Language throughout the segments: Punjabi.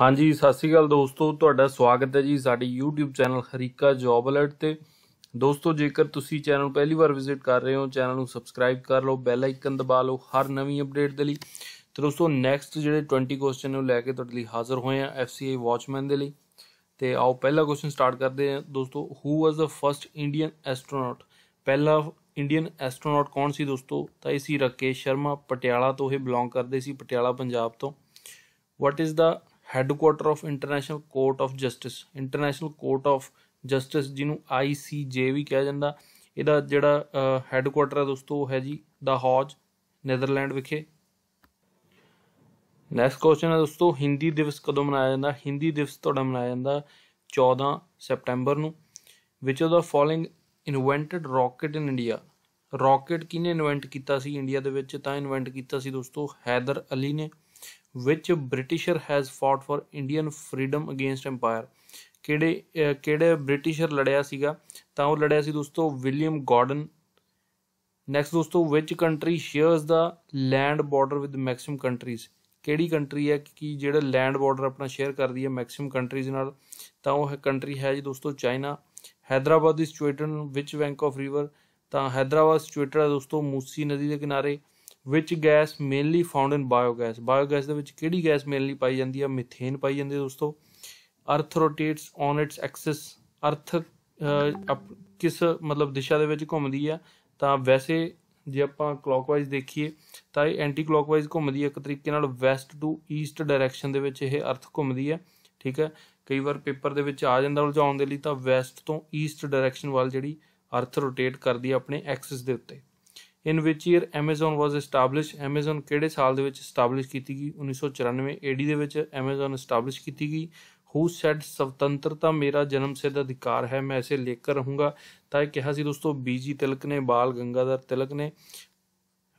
ہاں جی ستری کال دوستوڈا سوگت ہے جی سا یو ٹیوب چینل ہریکا جوبلٹ پہ دوستو جی تھی چینل پہلی بار وزٹ کر رہے ہو چینل سبسکرائب کر لو بل آئیکن دبا لو ہر نو اپیٹ دلی تو دوستوں نیکسٹ جڑے ٹوئنٹی کوشچن لے کے تازر ہوئے ہیں ایف سی آئی واچمین دے تو آؤ پہلا کوشچن سٹارٹ کرتے ہیں دوستو ہُو آز the first Indian astro note پہلا انڈن ایسٹرو نوٹ کون سی دوستو تو یہ سی راکیش شرما پٹیالہ تو ہی بلونگ کرتے سی Patiala Punjab what is the headquarter of international court of justice international court of justice ਜਿਹਨੂੰ ਆਈਸੀਜੇ ਵੀ ਕਿਹਾ ਜਾਂਦਾ ਇਹਦਾ ਜਿਹੜਾ ਹੈੱਡਕੁਆਟਰ ਹੈ ਦੋਸਤੋ ਉਹ ਹੈ ਜੀ ਦਾ ਹੌਜ ਨੈਦਰਲੈਂਡ ਵਿਖੇ ਨੈਕਸਟ ਕੁਐਸਚਨ ਹੈ ਦੋਸਤੋ ਹਿੰਦੀ ਦਿਵਸ ਕਦੋਂ ਮਨਾਇਆ ਜਾਂਦਾ ਹਿੰਦੀ ਦਿਵਸ ਤੁਹਾਡਾ ਮਨਾਇਆ ਜਾਂਦਾ 14 ਸਪਟੈਂਬਰ ਨੂੰ which of the following invented rocket in India rocket ਕਿਨੇ ਇਨਵੈਂਟ ਕੀਤਾ ਸੀ ਇੰਡੀਆ ਦੇ ਵਿੱਚ ਤਾਂ ਇਨਵੈਂਟ ਕੀਤਾ ਸੀ ਦੋਸਤੋ ਹੈਦਰ ਅਲੀ ਨੇ which Britisher has fought for Indian freedom against empire ਕਿਹੜੇ ਕਿਹੜੇ ਬ੍ਰਿਟਿਸ਼ਰ ਲੜਿਆ ਸੀਗਾ ਤਾਂ ਉਹ ਲੜਿਆ ਸੀ ਦੋਸਤੋ ਵਿਲੀਅਮ ਗਾਰਡਨ ਨੈਕਸਟ ਦੋਸਤੋ which country shares the land border with maxim countries ਕਿਹੜੀ ਕੰਟਰੀ ਹੈ ਕਿ ਜਿਹੜਾ ਲੈਂਡ ਬਾਰਡਰ ਆਪਣਾ ਸ਼ੇਅਰ ਕਰਦੀ ਹੈ ਮੈਕਸਿਮ ਕੰਟਰੀਜ਼ ਨਾਲ ਤਾਂ ਉਹ ਕੰਟਰੀ ਹੈ ਜੀ ਦੋਸਤੋ China Hyderabad is situated which bank of river ਤਾਂ ਹైదరాబాద్ ਸਿਚੁਏਟਡ ਹੈ ਦੋਸਤੋ ਮੂਸੀ ਨਦੀ ਦੇ ਕਿਨਾਰੇ which gas mainly found in biogas biogas ਦੇ ਵਿੱਚ ਕਿਹੜੀ ਗੈਸ ਮੇਨਲੀ ਪਾਈ ਜਾਂਦੀ ਹੈ ਮੀਥੇਨ ਪਾਈ ਜਾਂਦੀ ਹੈ ਦੋਸਤੋ ਅਰਥ ਰੋਟੇਟਸ ਔਨ ਇਟਸ ਐਕਸਿਸ ਅਰਥ ਕਿਸ ਮਤਲਬ ਦਿਸ਼ਾ ਦੇ ਵਿੱਚ ਘੁੰਮਦੀ ਹੈ ਤਾਂ ਵੈਸੇ ਜੇ ਆਪਾਂ ਕਲੌਕਵਾਈਜ਼ ਦੇਖੀਏ ਤਾਂ ਇਹ ਐਂਟੀ ਕਲੌਕਵਾਈਜ਼ ਘੁੰਮਦੀ ਹੈ ਇੱਕ ਤਰੀਕੇ ਨਾਲ ਵੈਸਟ ਟੂ ਈਸਟ ਡਾਇਰੈਕਸ਼ਨ ਦੇ ਵਿੱਚ ਇਹ ਅਰਥ ਘੁੰਮਦੀ ਹੈ ਠੀਕ ਹੈ ਕਈ ਵਾਰ ਪੇਪਰ ਦੇ ਵਿੱਚ ਆ ਜਾਂਦਾ ਉਲਝਾਉਣ ਦੇ ਲਈ ਤਾਂ ਵੈਸਟ ਤੋਂ ਈਸਟ ਡਾਇਰੈਕਸ਼ਨ ਵੱਲ ਜਿਹੜੀ ਅਰਥ ਰੋਟੇਟ ਕਰਦੀ ਹੈ ਆਪਣੇ ਐਕਸਿਸ ਦੇ ਉੱਤੇ in which year Amazon was establish Amazon ਕਿਹੜੇ ਸਾਲ ਦੇ ਵਿੱਚ ਐਸਟੈਬਲਿਸ਼ ਕੀਤੀ ਗਈ 1994 ਏਡੀ ਦੇ ਵਿੱਚ ਐਮਾਜ਼ਨ ਐਸਟੈਬਲਿਸ਼ ਕੀਤੀ ਗਈ ਹੂ ਸੈਡ ਸਵਤੰਤਰਤਾ ਮੇਰਾ ਜਨਮ ਸਿੱਧ ਅਧਿਕਾਰ ਹੈ ਮੈਂ ਇਸੇ ਲੇਕਰ ਰਹੂੰਗਾ ਤਾਂ ਇਹ ਕਿਹਾ ਸੀ ਦੋਸਤੋ ਬੀਜੀ ਤਿਲਕ ਨੇ ਬਾਲ ਗੰਗਾਧਰ ਤਿਲਕ ਨੇ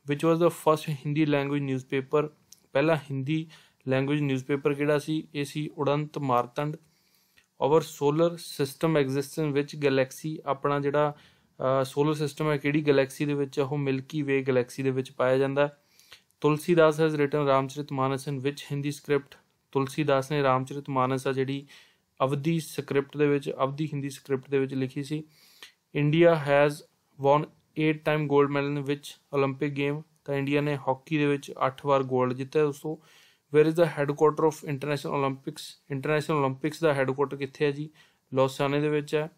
which was the first Hindi language newspaper ਪਹਿਲਾ ਹਿੰਦੀ ਲੈਂਗੁਏਜ ਨਿਊਜ਼ਪੇਪਰ ਕਿਹੜਾ ਸੀ ਇਹ ਸੀ Udant Martand our solar system existence ਵਿੱਚ ਗੈਲੈਕਸੀ ਆਪਣਾ ਜਿਹੜਾ ਸੋਲਰ ਸਿਸਟਮ ਹੈ ਕਿਹੜੀ ਗੈਲੈਕਸੀ ਦੇ ਵਿੱਚ ਉਹ ਮਿਲਕੀ ਵੇ ਗੈਲੈਕਸੀ ਦੇ ਵਿੱਚ ਪਾਇਆ ਜਾਂਦਾ ਹੈ Tulsidas has written Ramcharitmanas in which Hindi script Tulsidas ਨੇ ਰਾਮਚਰਿਤਮਾਨਸ ਆ ਜਿਹੜੀ ਅਵਧੀ ਸਕ੍ਰਿਪਟ ਦੇ ਵਿੱਚ ਅਵਧੀ ਹਿੰਦੀ ਸਕ੍ਰਿਪਟ ਦੇ ਵਿੱਚ ਲਿਖੀ ਸੀ ਇੰਡੀਆ ਹੈਜ਼ ਵਨ 8 ਟਾਈਮ 골ਡ ਮੈਡਲ ਇਨ ਵਿੱਚ 올림픽 ਗੇਮ ਤਾਂ ਇੰਡੀਆ ਨੇ ਹਾਕੀ ਦੇ ਵਿੱਚ 8 ਵਾਰ 골ਡ ਜਿੱਤਿਆ ਦੋਸਤੋ where is the headquarter of international 올림픽ਸ international 올림픽ਸ the headquarter ਕਿੱਥੇ ਹੈ ਜੀ ਲੋਸਾਨੇ ਦੇ ਵਿੱਚ ਹੈ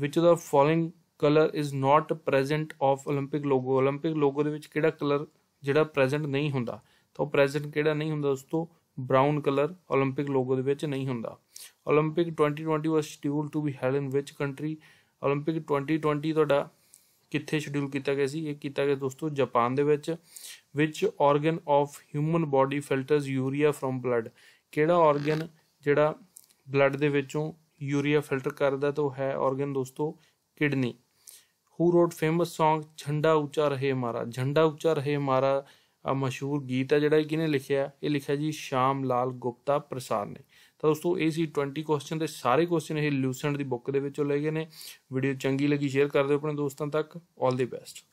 ਵਿਚ ਦਾ falling colour is not present of 올림픽 logo 올림픽 logo ਦੇ ਵਿੱਚ ਕਿਹੜਾ ਕਲਰ ਜਿਹੜਾ ਪ੍ਰੈਜ਼ੈਂਟ ਨਹੀਂ ਹੁੰਦਾ ਤਾਂ ਉਹ ਪ੍ਰੈਜ਼ੈਂਟ ਕਿਹੜਾ ਨਹੀਂ ਹੁੰਦਾ ਦੋਸਤੋ ਬ੍ਰਾਊਨ ਕਲਰ 올림픽 ਲੋਗੋ ਦੇ ਵਿੱਚ ਨਹੀਂ ਹੁੰਦਾ 올림픽 2020 was schedule to be held in which country 올림픽 2020 ਤੁਹਾਡਾ ਕਿੱਥੇ ਸ਼ਡਿਊਲ ਕੀਤਾ ਗਿਆ ਸੀ ਇਹ ਕੀਤਾ ਗਿਆ ਦੋਸਤੋ ਜਾਪਾਨ ਦੇ ਵਿੱਚ which organ of human body filters urea from blood ਕਿਹੜਾ ਆਰਗਨ ਜਿਹੜਾ ਬਲੱਡ ਦੇ ਵਿੱਚੋਂ ਯੂਰੀਆ ਫਿਲਟਰ ਕਰਦਾ ਤਾਂ ਉਹ ਹੈ ਆਰਗਨ ਦੋਸਤੋ kidney who wrote famous song ਝੰਡਾ ਉੱਚਾ ਰਹੇ ਮਾਰਾ ਝੰਡਾ ਉੱਚਾ ਰਹੇ ਮਾਰਾ ਆ ਮਸ਼ਹੂਰ ਗੀਤ ਹੈ ਜਿਹੜਾ ਕਿਹਨੇ ਲਿਖਿਆ ਇਹ ਲਿਖਿਆ ਜੀ ਸ਼ਾਮ ਲਾਲ ਗੁਪਤਾ ਪ੍ਰਸਾਦ ਨੇ ਤਾਂ ਦੋਸਤੋ ਇਹ ਸੀ 20 ਕੁਐਸਚਨ ਦੇ ਸਾਰੇ ਕੁਐਸਚਨ ਇਹ ਲੂਸੈਂਟ ਦੀ ਬੁੱਕ ਦੇ ਵਿੱਚੋਂ ਲਏ ਗਏ ਨੇ ਵੀਡੀਓ ਚੰਗੀ ਲੱਗੀ ਸ਼ੇਅਰ ਕਰ ਦਿਓ ਆਪਣੇ ਦੋਸਤਾਂ ਤੱਕ ਆਲ ਦੀ ਬੈਸਟ